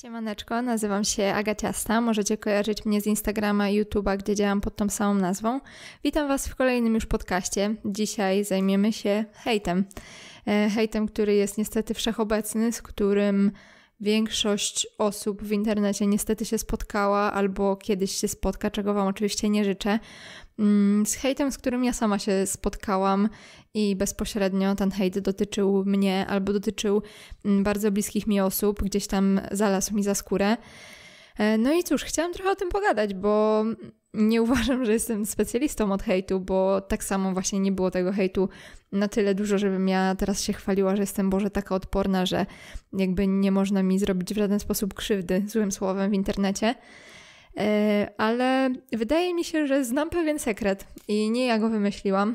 Siemaneczko, nazywam się Agaciasta. Możecie kojarzyć mnie z Instagrama, YouTube'a, gdzie działam pod tą samą nazwą. Witam Was w kolejnym już podcaście. Dzisiaj zajmiemy się hejtem. E, hejtem, który jest niestety wszechobecny, z którym większość osób w internecie niestety się spotkała albo kiedyś się spotka, czego Wam oczywiście nie życzę, mm, z hejtem, z którym ja sama się spotkałam i bezpośrednio ten hejt dotyczył mnie albo dotyczył mm, bardzo bliskich mi osób, gdzieś tam zalazł mi za skórę. E, no i cóż, chciałam trochę o tym pogadać, bo nie uważam, że jestem specjalistą od hejtu, bo tak samo właśnie nie było tego hejtu na tyle dużo, żebym ja teraz się chwaliła, że jestem Boże taka odporna, że jakby nie można mi zrobić w żaden sposób krzywdy złym słowem w internecie. E, ale wydaje mi się, że znam pewien sekret i nie ja go wymyśliłam.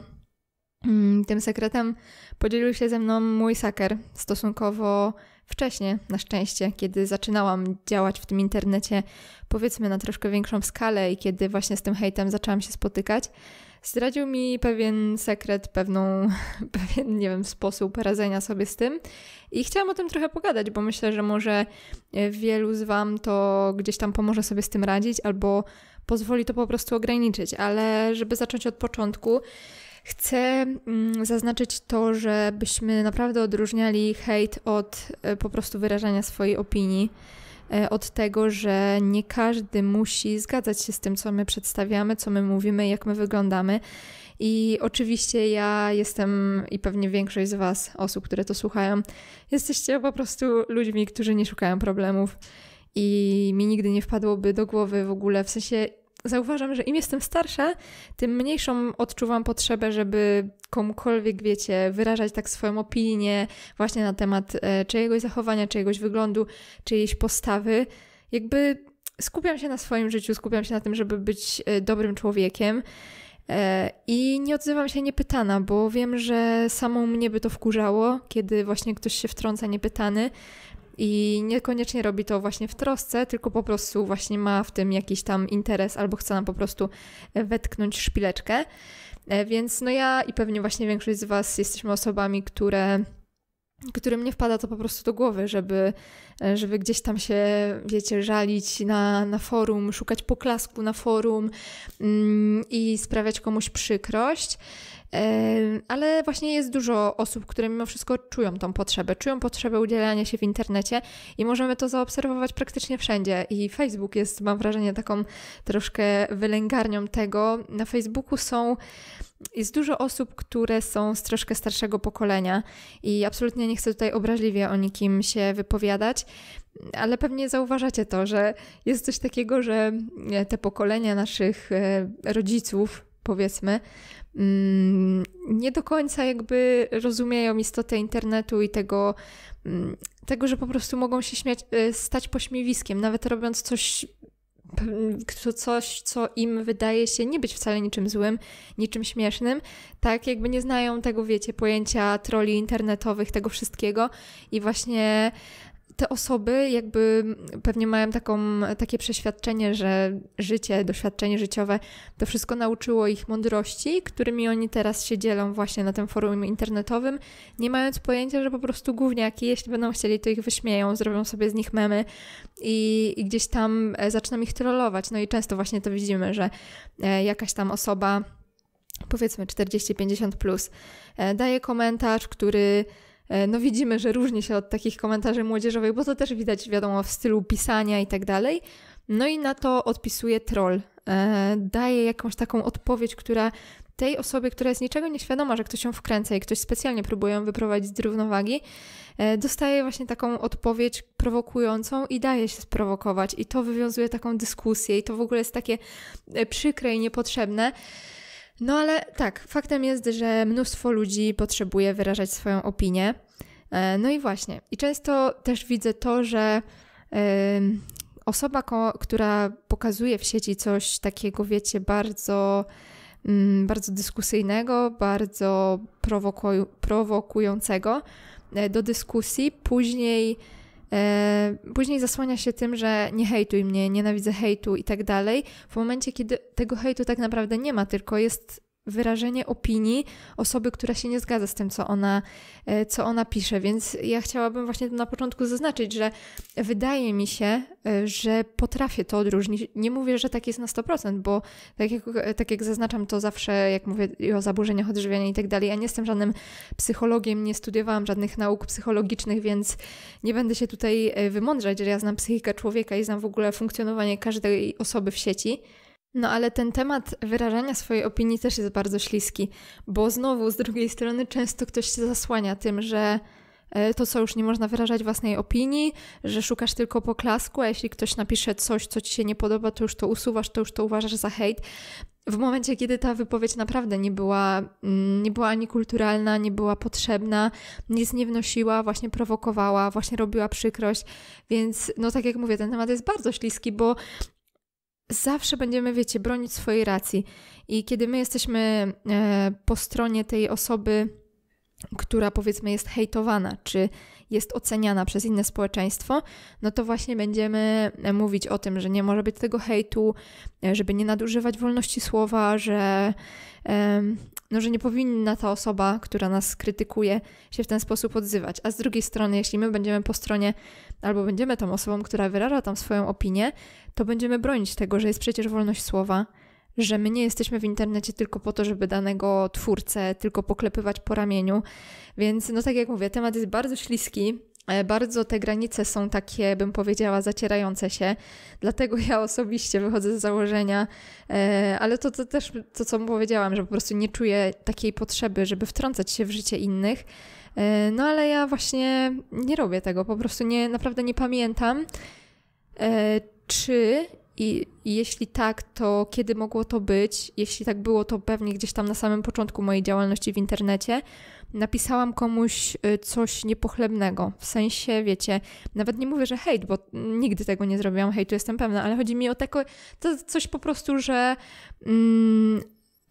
Mm, tym sekretem podzielił się ze mną mój saker, stosunkowo wcześniej, na szczęście, kiedy zaczynałam działać w tym internecie, powiedzmy na troszkę większą skalę i kiedy właśnie z tym hejtem zaczęłam się spotykać, zdradził mi pewien sekret, pewną, pewien, nie wiem, sposób radzenia sobie z tym. I chciałam o tym trochę pogadać, bo myślę, że może e, wielu z Wam to gdzieś tam pomoże sobie z tym radzić albo pozwoli to po prostu ograniczyć. Ale żeby zacząć od początku, Chcę mm, zaznaczyć to, żebyśmy naprawdę odróżniali hejt od e, po prostu wyrażania swojej opinii, e, od tego, że nie każdy musi zgadzać się z tym, co my przedstawiamy, co my mówimy, jak my wyglądamy. I oczywiście ja jestem i pewnie większość z Was, osób, które to słuchają, jesteście po prostu ludźmi, którzy nie szukają problemów. I mi nigdy nie wpadłoby do głowy w ogóle, w sensie zauważam, że im jestem starsza, tym mniejszą odczuwam potrzebę, żeby komukolwiek, wiecie, wyrażać tak swoją opinię właśnie na temat e, czyjegoś zachowania, czyjegoś wyglądu, czyjejś postawy. Jakby skupiam się na swoim życiu, skupiam się na tym, żeby być e, dobrym człowiekiem. E, I nie odzywam się niepytana, bo wiem, że samą mnie by to wkurzało, kiedy właśnie ktoś się wtrąca niepytany, i niekoniecznie robi to właśnie w trosce, tylko po prostu właśnie ma w tym jakiś tam interes albo chce nam po prostu e, wetknąć szpileczkę. E, więc no ja i pewnie właśnie większość z Was jesteśmy osobami, które którym nie wpada to po prostu do głowy, żeby, e, żeby gdzieś tam się, wiecie, żalić na, na forum, szukać poklasku na forum mm, i sprawiać komuś przykrość. Ale właśnie jest dużo osób, które mimo wszystko czują tą potrzebę, czują potrzebę udzielania się w internecie i możemy to zaobserwować praktycznie wszędzie. I Facebook jest, mam wrażenie, taką troszkę wylęgarnią tego. Na Facebooku są jest dużo osób, które są z troszkę starszego pokolenia i absolutnie nie chcę tutaj obraźliwie o nikim się wypowiadać, ale pewnie zauważacie to, że jest coś takiego, że te pokolenia naszych e, rodziców, powiedzmy, mm, nie do końca jakby rozumieją istotę internetu i tego, mm, tego że po prostu mogą się śmiać, y, stać pośmiewiskiem, nawet robiąc coś mm, coś, co im wydaje się nie być wcale niczym złym, niczym śmiesznym, tak jakby nie znają tego, wiecie, pojęcia troli internetowych, tego wszystkiego i właśnie te osoby jakby pewnie mają taką, takie przeświadczenie, że życie, doświadczenie życiowe, to wszystko nauczyło ich mądrości, którymi oni teraz się dzielą właśnie na tym forum internetowym, nie mając pojęcia, że po prostu gówniaki, jeśli będą chcieli, to ich wyśmieją, zrobią sobie z nich memy i, i gdzieś tam e, zaczną ich trollować. No i często właśnie to widzimy, że e, jakaś tam osoba, powiedzmy 40-50 plus, e, daje komentarz, który E, no widzimy, że różni się od takich komentarzy młodzieżowych, bo to też widać, wiadomo, w stylu pisania i tak dalej. No i na to odpisuje troll. E, daje jakąś taką odpowiedź, która tej osobie, która jest niczego nieświadoma, że ktoś ją wkręca i ktoś specjalnie próbuje ją wyprowadzić z równowagi, e, dostaje właśnie taką odpowiedź prowokującą i daje się sprowokować. I to wywiązuje taką dyskusję, i to w ogóle jest takie przykre i niepotrzebne. No ale tak, faktem jest, że mnóstwo ludzi potrzebuje wyrażać swoją opinię. E, no i właśnie. I często też widzę to, że osoba, która pokazuje w sieci coś takiego, wiecie, bardzo, mm, bardzo dyskusyjnego, bardzo prowokującego e, do dyskusji, później, e, później zasłania się tym, że nie hejtuj mnie, nienawidzę hejtu i tak dalej, w momencie, kiedy tego hejtu tak naprawdę nie ma, tylko jest wyrażenie opinii osoby, która się nie zgadza z tym, co ona, e, co ona pisze. Więc ja chciałabym właśnie na początku zaznaczyć, że wydaje mi się, e, że potrafię to odróżnić. Nie mówię, że tak jest na 100%, bo tak jak, tak jak zaznaczam to zawsze, jak mówię o zaburzeniach odżywiania i tak dalej, ja nie jestem żadnym psychologiem, nie studiowałam żadnych nauk psychologicznych, więc nie będę się tutaj e, wymądrzać, że ja znam psychikę człowieka i znam w ogóle funkcjonowanie każdej osoby w sieci. No ale ten temat wyrażania swojej opinii też jest bardzo śliski, bo znowu z drugiej strony często ktoś się zasłania tym, że e, to co już nie można wyrażać własnej opinii, że szukasz tylko poklasku, a jeśli ktoś napisze coś, co ci się nie podoba, to już to usuwasz, to już to uważasz za hejt. W momencie, kiedy ta wypowiedź naprawdę nie była, mm, nie była ani kulturalna, nie była potrzebna, nic nie wnosiła, właśnie prowokowała, właśnie robiła przykrość, więc no tak jak mówię, ten temat jest bardzo śliski, bo zawsze będziemy, wiecie, bronić swojej racji. I kiedy my jesteśmy e, po stronie tej osoby, która powiedzmy jest hejtowana, czy jest oceniana przez inne społeczeństwo, no to właśnie będziemy e, mówić o tym, że nie może być tego hejtu, e, żeby nie nadużywać wolności słowa, że, no, że nie powinna ta osoba, która nas krytykuje, się w ten sposób odzywać. A z drugiej strony, jeśli my będziemy po stronie albo będziemy tą osobą, która wyraża tam swoją opinię, to będziemy bronić tego, że jest przecież wolność słowa że my nie jesteśmy w internecie tylko po to, żeby danego twórcę tylko poklepywać po ramieniu. Więc, no tak jak mówię, temat jest bardzo śliski, e, bardzo te granice są takie, bym powiedziała, zacierające się. Dlatego ja osobiście wychodzę z założenia, e, ale to, to też to, co powiedziałam, że po prostu nie czuję takiej potrzeby, żeby wtrącać się w życie innych. E, no ale ja właśnie nie robię tego, po prostu nie, naprawdę nie pamiętam, czy i, jeśli tak, to kiedy mogło to być? Jeśli tak było, to pewnie gdzieś tam na samym początku mojej działalności w internecie napisałam komuś y, coś niepochlebnego. W sensie, wiecie, nawet nie mówię, że hejt, bo nigdy tego nie zrobiłam, hejtu jestem pewna, ale chodzi mi o takie, to coś po prostu, że. Mm,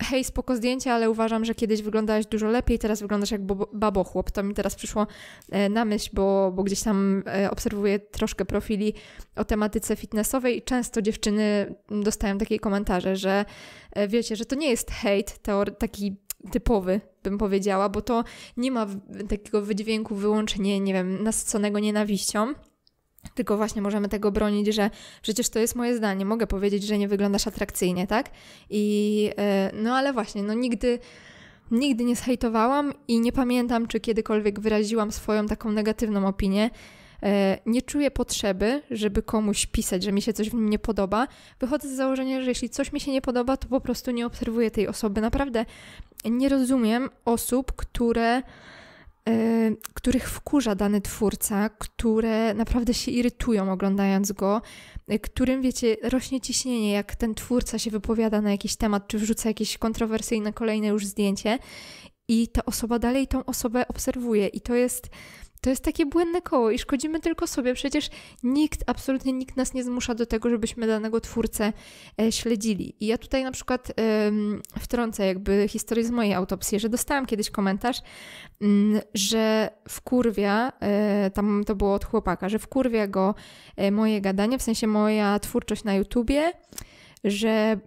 hej, spoko zdjęcie, ale uważam, że kiedyś wyglądałaś dużo lepiej, teraz wyglądasz jak babochłop. To mi teraz przyszło e, na myśl, bo, bo gdzieś tam e, obserwuję troszkę profili o tematyce fitnessowej i często dziewczyny dostają takie komentarze, że e, wiecie, że to nie jest hejt taki typowy, bym powiedziała, bo to nie ma takiego wydźwięku wyłącznie, nie wiem, nasyconego nienawiścią, tylko właśnie możemy tego bronić, że przecież to jest moje zdanie, mogę powiedzieć, że nie wyglądasz atrakcyjnie, tak? I e, no ale właśnie, no nigdy. Nigdy nie zhejtowałam i nie pamiętam, czy kiedykolwiek wyraziłam swoją taką negatywną opinię. E, nie czuję potrzeby, żeby komuś pisać, że mi się coś w nim nie podoba. Wychodzę z założenia, że jeśli coś mi się nie podoba, to po prostu nie obserwuję tej osoby. Naprawdę nie rozumiem osób, które Y, których wkurza dany twórca, które naprawdę się irytują oglądając go, y, którym, wiecie, rośnie ciśnienie, jak ten twórca się wypowiada na jakiś temat, czy wrzuca jakieś kontrowersyjne kolejne już zdjęcie i ta osoba dalej tą osobę obserwuje i to jest to jest takie błędne koło i szkodzimy tylko sobie. Przecież nikt, absolutnie nikt nas nie zmusza do tego, żebyśmy danego twórcę e, śledzili. I ja tutaj na przykład wtrącę jakby historię z mojej autopsji, że dostałam kiedyś komentarz, mm, że w wkurwia, e, tam to było od chłopaka, że w kurwia go e, moje gadanie, w sensie moja twórczość na YouTubie, że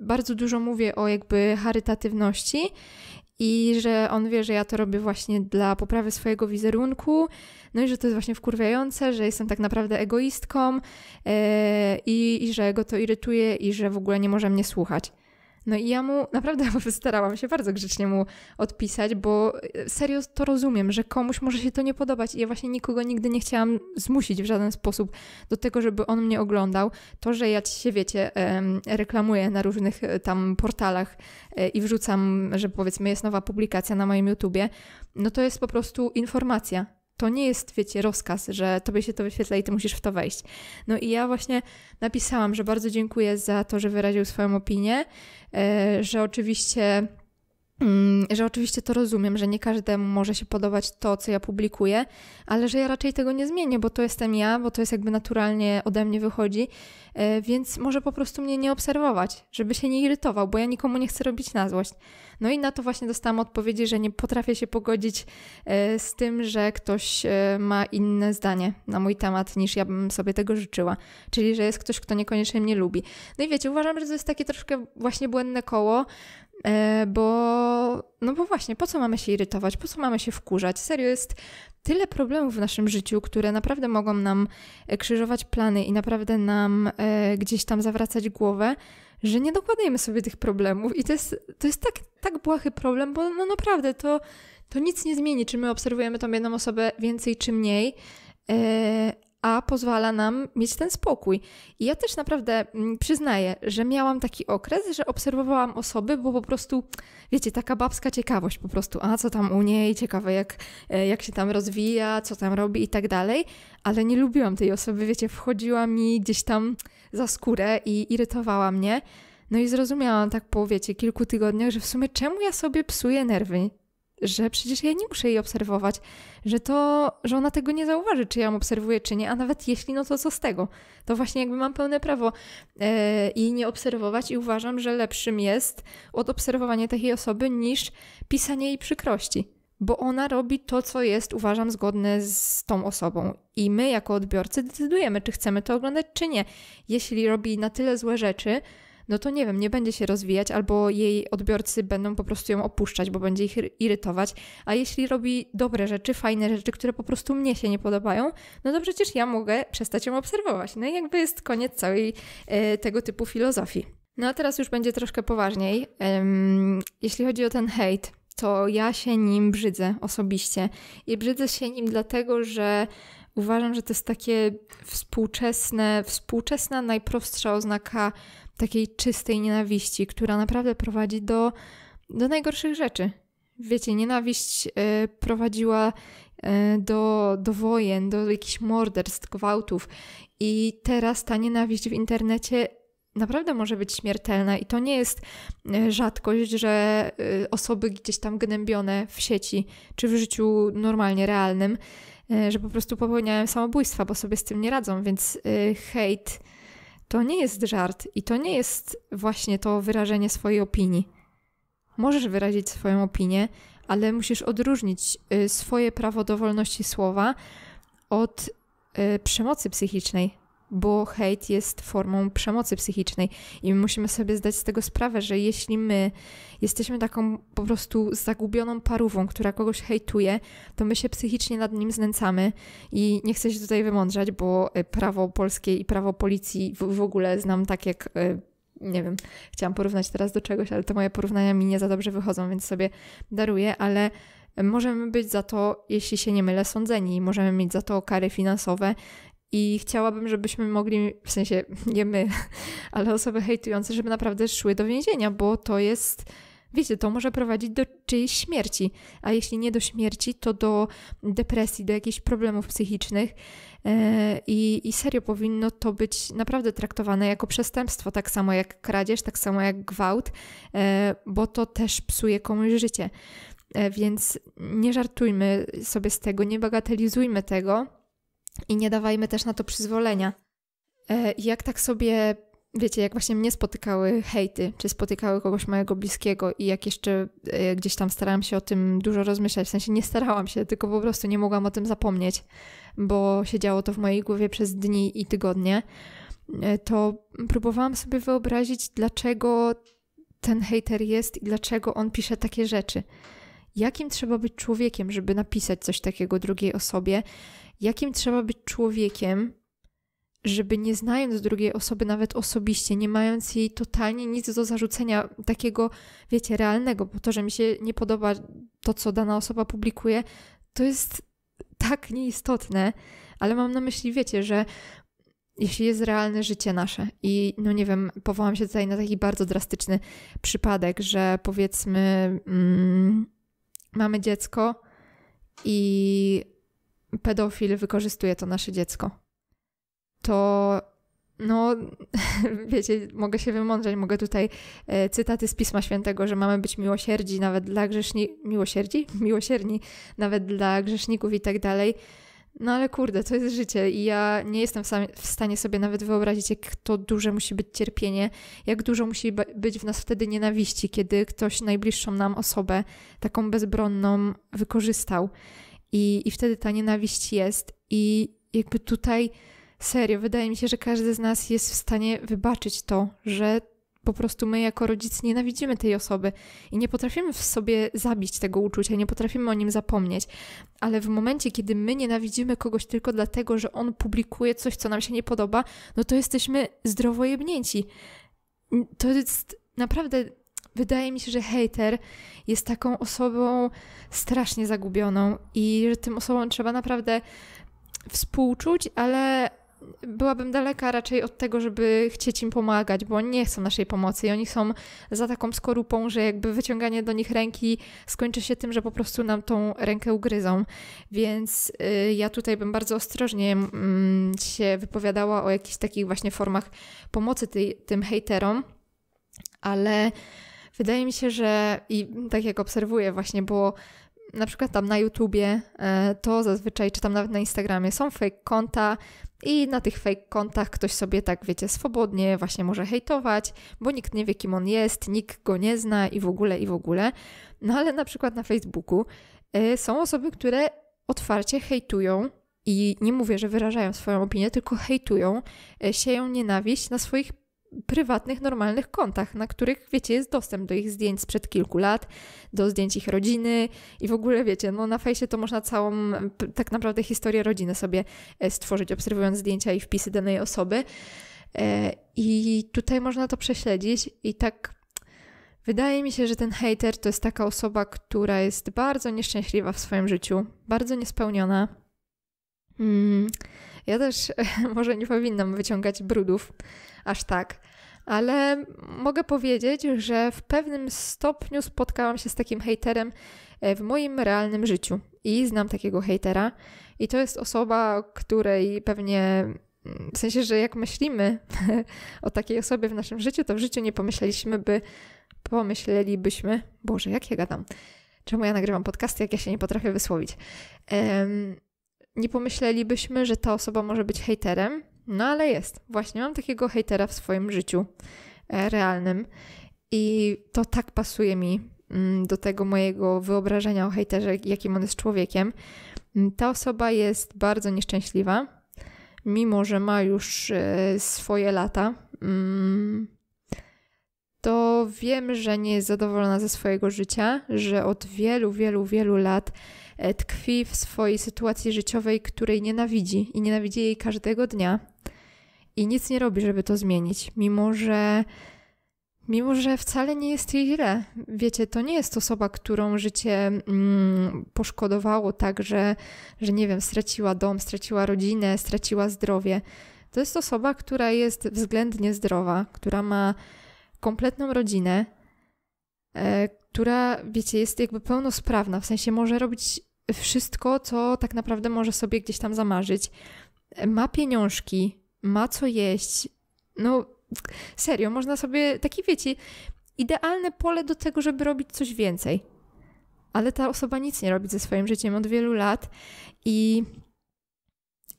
bardzo dużo mówię o jakby charytatywności i że on wie, że ja to robię właśnie dla poprawy swojego wizerunku, no i że to jest właśnie wkurwiające, że jestem tak naprawdę egoistką yy, i, i że go to irytuje i że w ogóle nie może mnie słuchać. No i ja mu naprawdę starałam się bardzo grzecznie mu odpisać, bo e, serio to rozumiem, że komuś może się to nie podobać i ja właśnie nikogo nigdy nie chciałam zmusić w żaden sposób do tego, żeby on mnie oglądał. To, że ja ci się, wiecie, reklamuję na różnych e, tam portalach e, i wrzucam, że powiedzmy jest nowa publikacja na moim YouTubie, no to jest po prostu informacja to nie jest, wiecie, rozkaz, że tobie się to wyświetla i ty musisz w to wejść. No i ja właśnie napisałam, że bardzo dziękuję za to, że wyraził swoją opinię, e, że oczywiście Mm, że oczywiście to rozumiem, że nie każdemu może się podobać to, co ja publikuję, ale że ja raczej tego nie zmienię, bo to jestem ja, bo to jest jakby naturalnie ode mnie wychodzi, e, więc może po prostu mnie nie obserwować, żeby się nie irytował, bo ja nikomu nie chcę robić na złość. No i na to właśnie dostałam odpowiedzi, że nie potrafię się pogodzić e, z tym, że ktoś e, ma inne zdanie na mój temat niż ja bym sobie tego życzyła, czyli że jest ktoś, kto niekoniecznie mnie lubi. No i wiecie, uważam, że to jest takie troszkę właśnie błędne koło, E, bo no bo właśnie, po co mamy się irytować, po co mamy się wkurzać? Serio, jest tyle problemów w naszym życiu, które naprawdę mogą nam e, krzyżować plany i naprawdę nam e, gdzieś tam zawracać głowę, że nie dokładajmy sobie tych problemów. I to jest, to jest tak, tak błahy problem, bo no naprawdę to, to nic nie zmieni, czy my obserwujemy tą jedną osobę więcej czy mniej, e, a pozwala nam mieć ten spokój. I ja też naprawdę mm, przyznaję, że miałam taki okres, że obserwowałam osoby, bo po prostu, wiecie, taka babska ciekawość po prostu, a co tam u niej, ciekawe jak, e, jak się tam rozwija, co tam robi i tak dalej, ale nie lubiłam tej osoby, wiecie, wchodziła mi gdzieś tam za skórę i irytowała mnie. No i zrozumiałam tak po, wiecie, kilku tygodniach, że w sumie czemu ja sobie psuję nerwy? że przecież ja nie muszę jej obserwować, że to, że ona tego nie zauważy, czy ja ją obserwuję, czy nie, a nawet jeśli, no to co z tego? To właśnie jakby mam pełne prawo yy, jej nie obserwować i uważam, że lepszym jest odobserwowanie takiej osoby niż pisanie jej przykrości. Bo ona robi to, co jest, uważam, zgodne z tą osobą. I my, jako odbiorcy, decydujemy, czy chcemy to oglądać, czy nie. Jeśli robi na tyle złe rzeczy, no to nie wiem, nie będzie się rozwijać, albo jej odbiorcy będą po prostu ją opuszczać, bo będzie ich irytować. A jeśli robi dobre rzeczy, fajne rzeczy, które po prostu mnie się nie podobają, no to przecież ja mogę przestać ją obserwować. No i jakby jest koniec całej e, tego typu filozofii. No a teraz już będzie troszkę poważniej. Ehm, jeśli chodzi o ten hejt, to ja się nim brzydzę osobiście. I brzydzę się nim dlatego, że uważam, że to jest takie współczesne, współczesna najprostsza oznaka takiej czystej nienawiści, która naprawdę prowadzi do, do najgorszych rzeczy. Wiecie, nienawiść y, prowadziła y, do, do wojen, do jakichś morderstw, gwałtów, i teraz ta nienawiść w internecie naprawdę może być śmiertelna i to nie jest e, rzadkość, że osoby gdzieś tam gnębione w sieci czy w życiu normalnie realnym, że po prostu popełniają samobójstwa, bo sobie z tym nie radzą, więc hejt to nie jest żart i to nie jest właśnie to wyrażenie swojej opinii. Możesz wyrazić swoją opinię, ale musisz odróżnić y, swoje prawo do wolności słowa od y, przemocy psychicznej, bo hejt jest formą przemocy psychicznej i my musimy sobie zdać z tego sprawę, że jeśli my jesteśmy taką po prostu zagubioną parówą, która kogoś hejtuje, to my się psychicznie nad nim znęcamy i nie chcę się tutaj wymądrzać, bo y, prawo polskie i prawo policji w ogóle znam tak jak y, nie wiem, chciałam porównać teraz do czegoś, ale to moje porównania mi nie za dobrze wychodzą, więc sobie daruję, ale możemy być za to, jeśli się nie mylę, sądzeni. Możemy mieć za to kary finansowe i chciałabym, żebyśmy mogli, w sensie nie my, ale osoby hejtujące, żeby naprawdę szły do więzienia, bo to jest, wiecie, to może prowadzić do czyjejś śmierci. A jeśli nie do śmierci, to do depresji, do jakichś problemów psychicznych. E, I, I serio powinno to być naprawdę traktowane jako przestępstwo, tak samo jak kradzież, tak samo jak gwałt, e, bo to też psuje komuś życie. E, więc nie żartujmy sobie z tego, nie bagatelizujmy tego i nie dawajmy też na to przyzwolenia. E, jak tak sobie, wiecie, jak właśnie mnie spotykały hejty, czy spotykały kogoś mojego bliskiego i jak jeszcze e, gdzieś tam starałam się o tym dużo rozmyślać, w sensie nie starałam się, tylko po prostu nie mogłam o tym zapomnieć, bo siedziało to w mojej głowie przez dni i tygodnie, e, to próbowałam sobie wyobrazić, dlaczego ten hejter jest i dlaczego on pisze takie rzeczy. Jakim trzeba być człowiekiem, żeby napisać coś takiego drugiej osobie? jakim trzeba być człowiekiem, żeby nie znając drugiej osoby nawet osobiście, nie mając jej totalnie nic do zarzucenia takiego, wiecie, realnego, bo to, że mi się nie podoba to, co dana osoba publikuje, to jest tak nieistotne, ale mam na myśli, wiecie, że jeśli jest realne życie nasze i no nie wiem, powołam się tutaj na taki bardzo drastyczny przypadek, że powiedzmy mm, mamy dziecko i pedofil wykorzystuje to nasze dziecko, to no, wiecie, mogę się wymądrzać, mogę tutaj e, cytaty z Pisma Świętego, że mamy być miłosierdzi nawet dla grzeszników, miłosierdzi? Miłosierni nawet dla grzeszników i tak dalej. No ale kurde, to jest życie i ja nie jestem w stanie sobie nawet wyobrazić, jak to duże musi być cierpienie, jak dużo musi być w nas wtedy nienawiści, kiedy ktoś najbliższą nam osobę, taką bezbronną, wykorzystał i, i wtedy ta nienawiść jest. I jakby tutaj serio, wydaje mi się, że każdy z nas jest w stanie wybaczyć to, że po prostu my jako rodzic nienawidzimy tej osoby i nie potrafimy w sobie zabić tego uczucia, nie potrafimy o nim zapomnieć. Ale w momencie, kiedy my nienawidzimy kogoś tylko dlatego, że on publikuje coś, co nam się nie podoba, no to jesteśmy zdrowojebnięci. To jest naprawdę Wydaje mi się, że hater jest taką osobą strasznie zagubioną i że tym osobom trzeba naprawdę współczuć, ale byłabym daleka raczej od tego, żeby chcieć im pomagać, bo oni nie chcą naszej pomocy i oni są za taką skorupą, że jakby wyciąganie do nich ręki skończy się tym, że po prostu nam tą rękę ugryzą. Więc y, ja tutaj bym bardzo ostrożnie y, się wypowiadała o jakichś takich właśnie formach pomocy ty, tym hejterom, ale Wydaje mi się, że i tak jak obserwuję właśnie, bo na przykład tam na YouTubie e, to zazwyczaj, czy tam nawet na Instagramie są fake konta i na tych fake kontach ktoś sobie tak, wiecie, swobodnie właśnie może hejtować, bo nikt nie wie, kim on jest, nikt go nie zna i w ogóle, i w ogóle. No ale na przykład na Facebooku e, są osoby, które otwarcie hejtują i nie mówię, że wyrażają swoją opinię, tylko hejtują, e, sieją nienawiść na swoich prywatnych, normalnych kontach, na których, wiecie, jest dostęp do ich zdjęć sprzed kilku lat, do zdjęć ich rodziny i w ogóle, wiecie, no na fejsie to można całą, tak naprawdę historię rodziny sobie e, stworzyć, obserwując zdjęcia i wpisy danej osoby. E, I tutaj można to prześledzić i tak Wydaje mi się, że ten hater to jest taka osoba, która jest bardzo nieszczęśliwa w swoim życiu, bardzo niespełniona. Mm, ja też może nie powinnam wyciągać brudów aż tak, ale mogę powiedzieć, że w pewnym stopniu spotkałam się z takim hejterem e, w moim realnym życiu. I znam takiego hejtera. I to jest osoba, której pewnie w sensie, że jak myślimy o takiej osobie w naszym życiu, to w życiu nie pomyśleliśmy by, pomyślelibyśmy, Boże, jak ja gadam? Czemu ja nagrywam podcasty, jak ja się nie potrafię wysłowić? Um, nie pomyślelibyśmy, że ta osoba może być hejterem, no ale jest. Właśnie mam takiego hejtera w swoim życiu e, realnym i to tak pasuje mi mm, do tego mojego wyobrażenia o hejterze, jakim on jest człowiekiem. Mm, ta osoba jest bardzo nieszczęśliwa, mimo że ma już e, swoje lata. Mm, to wiem, że nie jest zadowolona ze swojego życia, że od wielu, wielu, wielu lat E, tkwi w swojej sytuacji życiowej, której nienawidzi i nienawidzi jej każdego dnia i nic nie robi, żeby to zmienić, mimo że mimo że wcale nie jest jej źle. Wiecie, to nie jest osoba, którą życie mm, poszkodowało tak, że, że nie wiem, straciła dom, straciła rodzinę, straciła zdrowie. To jest osoba, która jest względnie zdrowa, która ma kompletną rodzinę, e, która, wiecie, jest jakby pełnosprawna, w sensie może robić wszystko, co tak naprawdę może sobie gdzieś tam zamarzyć. Ma pieniążki, ma co jeść. No serio, można sobie, taki wiecie, idealne pole do tego, żeby robić coś więcej. Ale ta osoba nic nie robi ze swoim życiem od wielu lat i,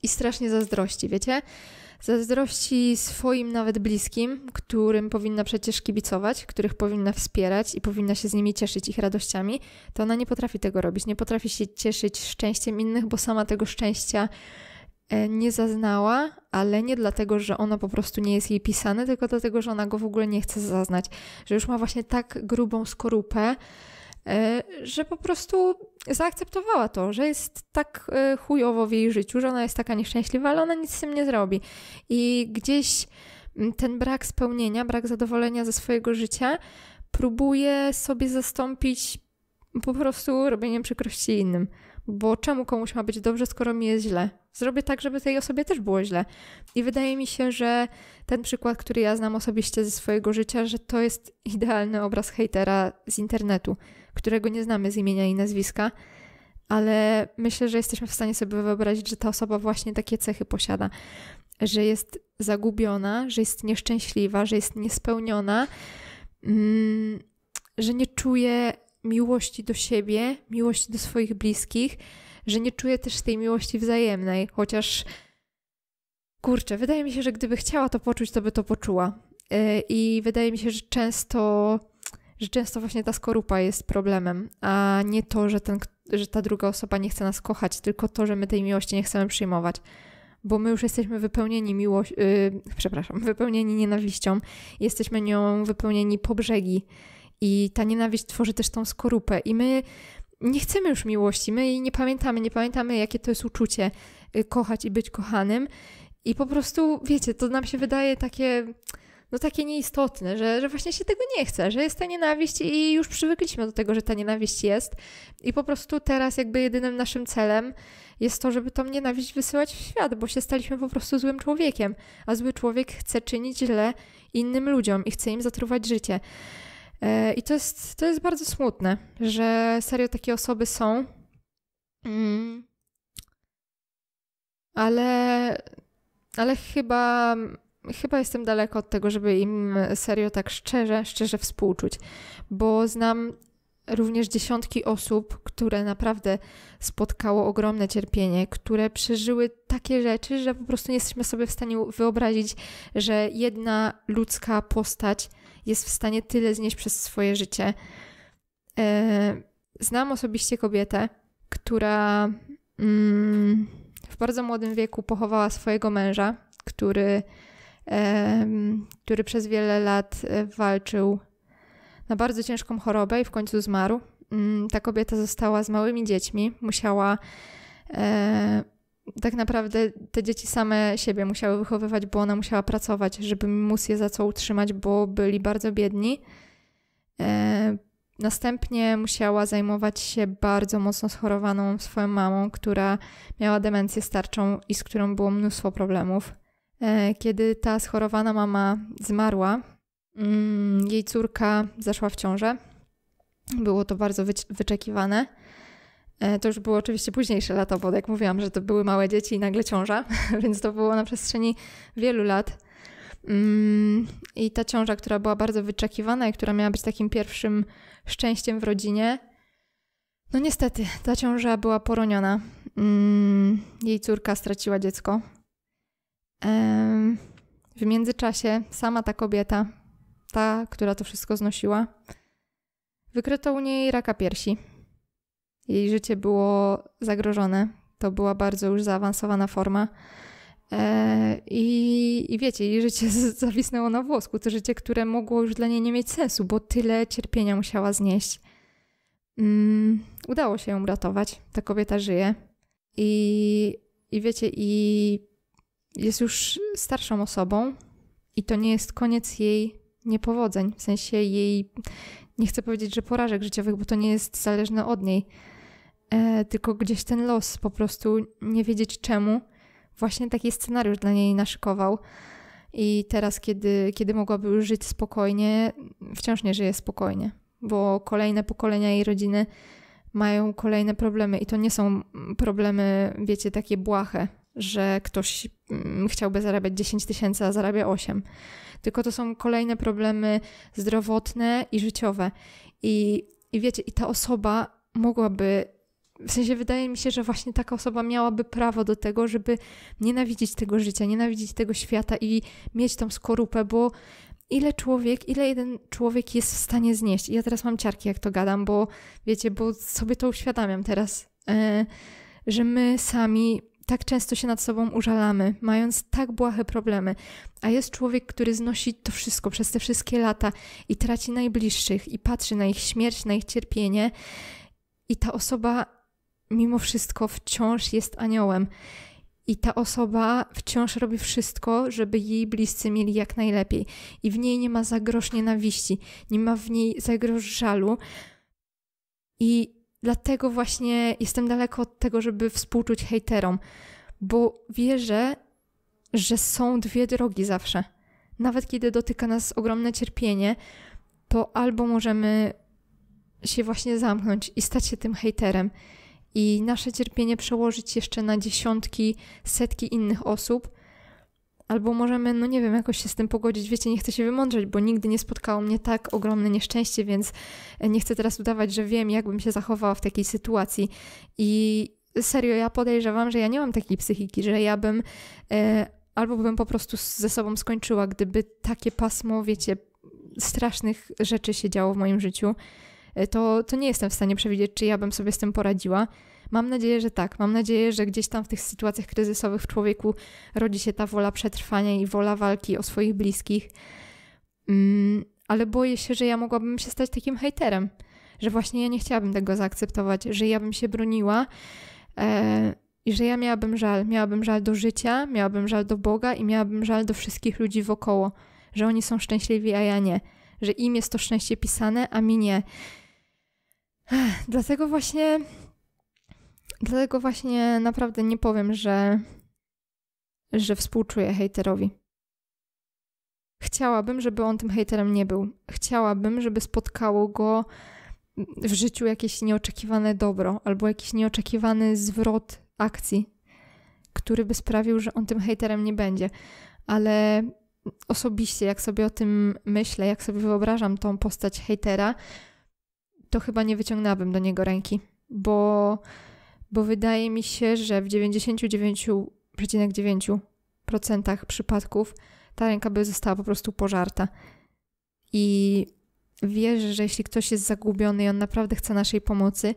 i strasznie zazdrości, wiecie? Zazdrości swoim nawet bliskim, którym powinna przecież kibicować, których powinna wspierać i powinna się z nimi cieszyć ich radościami, to ona nie potrafi tego robić. Nie potrafi się cieszyć szczęściem innych, bo sama tego szczęścia e, nie zaznała, ale nie dlatego, że ono po prostu nie jest jej pisane, tylko dlatego, że ona go w ogóle nie chce zaznać, że już ma właśnie tak grubą skorupę, E, że po prostu zaakceptowała to, że jest tak e, chujowo w jej życiu, że ona jest taka nieszczęśliwa, ale ona nic z tym nie zrobi. I gdzieś ten brak spełnienia, brak zadowolenia ze swojego życia próbuje sobie zastąpić po prostu robieniem przykrości innym. Bo czemu komuś ma być dobrze, skoro mi jest źle? Zrobię tak, żeby tej osobie też było źle. I wydaje mi się, że ten przykład, który ja znam osobiście ze swojego życia, że to jest idealny obraz hejtera z internetu którego nie znamy z imienia i nazwiska, ale myślę, że jesteśmy w stanie sobie wyobrazić, że ta osoba właśnie takie cechy posiada, że jest zagubiona, że jest nieszczęśliwa, że jest niespełniona, mm, że nie czuje miłości do siebie, miłości do swoich bliskich, że nie czuje też tej miłości wzajemnej, chociaż kurczę, wydaje mi się, że gdyby chciała to poczuć, to by to poczuła. Y, I wydaje mi się, że często że często właśnie ta skorupa jest problemem, a nie to, że, ten, że ta druga osoba nie chce nas kochać, tylko to, że my tej miłości nie chcemy przyjmować. Bo my już jesteśmy wypełnieni miłość, yy, przepraszam, wypełnieni nienawiścią, jesteśmy nią wypełnieni po brzegi. I ta nienawiść tworzy też tą skorupę. I my nie chcemy już miłości, my jej nie pamiętamy, nie pamiętamy, jakie to jest uczucie y, kochać i być kochanym. I po prostu, wiecie, to nam się wydaje takie no takie nieistotne, że, że właśnie się tego nie chce, że jest ta nienawiść i już przywykliśmy do tego, że ta nienawiść jest i po prostu teraz jakby jedynym naszym celem jest to, żeby tą nienawiść wysyłać w świat, bo się staliśmy po prostu złym człowiekiem, a zły człowiek chce czynić źle innym ludziom i chce im zatruwać życie. E, I to jest, to jest bardzo smutne, że serio takie osoby są. Mm. Ale, ale chyba chyba jestem daleko od tego, żeby im serio tak szczerze, szczerze współczuć, bo znam również dziesiątki osób, które naprawdę spotkało ogromne cierpienie, które przeżyły takie rzeczy, że po prostu nie jesteśmy sobie w stanie wyobrazić, że jedna ludzka postać jest w stanie tyle znieść przez swoje życie. E, znam osobiście kobietę, która mm, w bardzo młodym wieku pochowała swojego męża, który który przez wiele lat e, walczył na bardzo ciężką chorobę i w końcu zmarł. Mm, ta kobieta została z małymi dziećmi, musiała e, tak naprawdę te dzieci same siebie musiały wychowywać, bo ona musiała pracować, żeby móc je za co utrzymać, bo byli bardzo biedni. E, następnie musiała zajmować się bardzo mocno schorowaną swoją mamą, która miała demencję starczą i z którą było mnóstwo problemów. E, kiedy ta schorowana mama zmarła, mm, jej córka zaszła w ciążę. Było to bardzo wyczekiwane. E, to już było oczywiście późniejsze lata, bo jak mówiłam, że to były małe dzieci i nagle ciąża, więc to było na przestrzeni wielu lat. Mm, I ta ciąża, która była bardzo wyczekiwana i która miała być takim pierwszym szczęściem w rodzinie, no niestety, ta ciąża była poroniona. Mm, jej córka straciła dziecko w międzyczasie sama ta kobieta, ta, która to wszystko znosiła, wykryto u niej raka piersi. Jej życie było zagrożone. To była bardzo już zaawansowana forma. E, I, I wiecie, jej życie zawisnęło na włosku. To życie, które mogło już dla niej nie mieć sensu, bo tyle cierpienia musiała znieść. Mm, udało się ją uratować. Ta kobieta żyje. I, i wiecie, i jest już starszą osobą i to nie jest koniec jej niepowodzeń, w sensie jej, nie chcę powiedzieć, że porażek życiowych, bo to nie jest zależne od niej, e, tylko gdzieś ten los po prostu nie wiedzieć czemu właśnie taki scenariusz dla niej naszykował. I teraz, kiedy, kiedy mogłaby już żyć spokojnie, wciąż nie żyje spokojnie, bo kolejne pokolenia jej rodziny mają kolejne problemy i to nie są problemy, wiecie, takie błahe, że ktoś mm, chciałby zarabiać 10 tysięcy, a zarabia 8. Tylko to są kolejne problemy zdrowotne i życiowe. I, i wiecie, i ta osoba mogłaby, w sensie wydaje mi się, że właśnie taka osoba miałaby prawo do tego, żeby nienawidzić tego życia, nienawidzić tego świata i mieć tą skorupę, bo ile człowiek, ile jeden człowiek jest w stanie znieść. I ja teraz mam ciarki, jak to gadam, bo wiecie, bo sobie to uświadamiam teraz, yy, że my sami tak często się nad sobą użalamy, mając tak błahe problemy, a jest człowiek, który znosi to wszystko przez te wszystkie lata i traci najbliższych i patrzy na ich śmierć, na ich cierpienie, i ta osoba mimo wszystko wciąż jest aniołem. I ta osoba wciąż robi wszystko, żeby jej bliscy mieli jak najlepiej. I w niej nie ma zagroż nienawiści, nie ma w niej zagroż żalu. I dlatego właśnie jestem daleko od tego, żeby współczuć hejterom, bo wierzę, że są dwie drogi zawsze. Nawet kiedy dotyka nas ogromne cierpienie, to albo możemy się właśnie zamknąć i stać się tym hejterem i nasze cierpienie przełożyć jeszcze na dziesiątki, setki innych osób, Albo możemy, no nie wiem, jakoś się z tym pogodzić. Wiecie, nie chcę się wymądrzeć, bo nigdy nie spotkało mnie tak ogromne nieszczęście, więc e, nie chcę teraz udawać, że wiem, jakbym się zachowała w takiej sytuacji. I serio, ja podejrzewam, że ja nie mam takiej psychiki, że ja bym e, albo bym po prostu ze sobą skończyła, gdyby takie pasmo, wiecie, strasznych rzeczy się działo w moim życiu. E, to, to nie jestem w stanie przewidzieć, czy ja bym sobie z tym poradziła. Mam nadzieję, że tak. Mam nadzieję, że gdzieś tam w tych sytuacjach kryzysowych w człowieku rodzi się ta wola przetrwania i wola walki o swoich bliskich. Mm, ale boję się, że ja mogłabym się stać takim hejterem, że właśnie ja nie chciałabym tego zaakceptować, że ja bym się broniła. E, i że ja miałabym żal. Miałabym żal do życia, miałabym żal do Boga i miałabym żal do wszystkich ludzi wokoło, że oni są szczęśliwi, a ja nie, że im jest to szczęście pisane, a mi nie. Dlatego właśnie Dlatego właśnie naprawdę nie powiem, że, że współczuję hejterowi. Chciałabym, żeby on tym hejterem nie był. Chciałabym, żeby spotkało go w życiu jakieś nieoczekiwane dobro albo jakiś nieoczekiwany zwrot akcji, który by sprawił, że on tym hejterem nie będzie. Ale osobiście, jak sobie o tym myślę, jak sobie wyobrażam tą postać hejtera, to chyba nie wyciągnęłabym do niego ręki, bo bo wydaje mi się, że w 99,9% przypadków ta ręka by została po prostu pożarta. I wierzę, że jeśli ktoś jest zagubiony i on naprawdę chce naszej pomocy,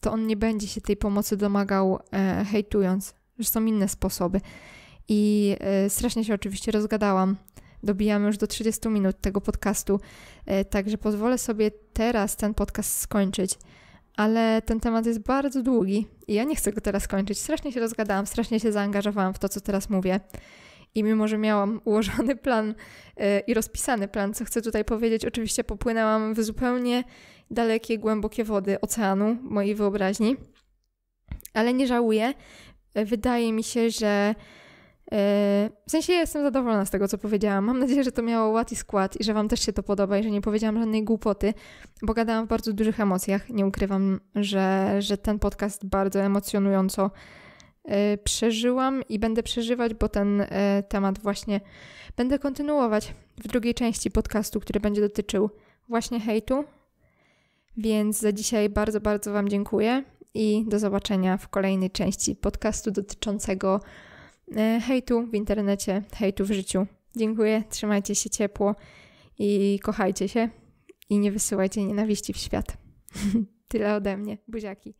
to on nie będzie się tej pomocy domagał e, hejtując, że są inne sposoby. I e, strasznie się oczywiście rozgadałam. Dobijamy już do 30 minut tego podcastu, e, także pozwolę sobie teraz ten podcast skończyć ale ten temat jest bardzo długi i ja nie chcę go teraz kończyć. Strasznie się rozgadałam, strasznie się zaangażowałam w to, co teraz mówię. I mimo, że miałam ułożony plan yy, i rozpisany plan, co chcę tutaj powiedzieć, oczywiście popłynęłam w zupełnie dalekie, głębokie wody oceanu mojej wyobraźni, ale nie żałuję. Wydaje mi się, że w sensie jestem zadowolona z tego, co powiedziałam. Mam nadzieję, że to miało ład i skład i że Wam też się to podoba i że nie powiedziałam żadnej głupoty, bo gadałam w bardzo dużych emocjach. Nie ukrywam, że, że ten podcast bardzo emocjonująco y, przeżyłam i będę przeżywać, bo ten y, temat właśnie będę kontynuować w drugiej części podcastu, który będzie dotyczył właśnie hejtu. Więc za dzisiaj bardzo, bardzo Wam dziękuję i do zobaczenia w kolejnej części podcastu dotyczącego E, hejtu w internecie, hejtu w życiu. Dziękuję, trzymajcie się ciepło i kochajcie się i nie wysyłajcie nienawiści w świat. Tyle ode mnie. Buziaki.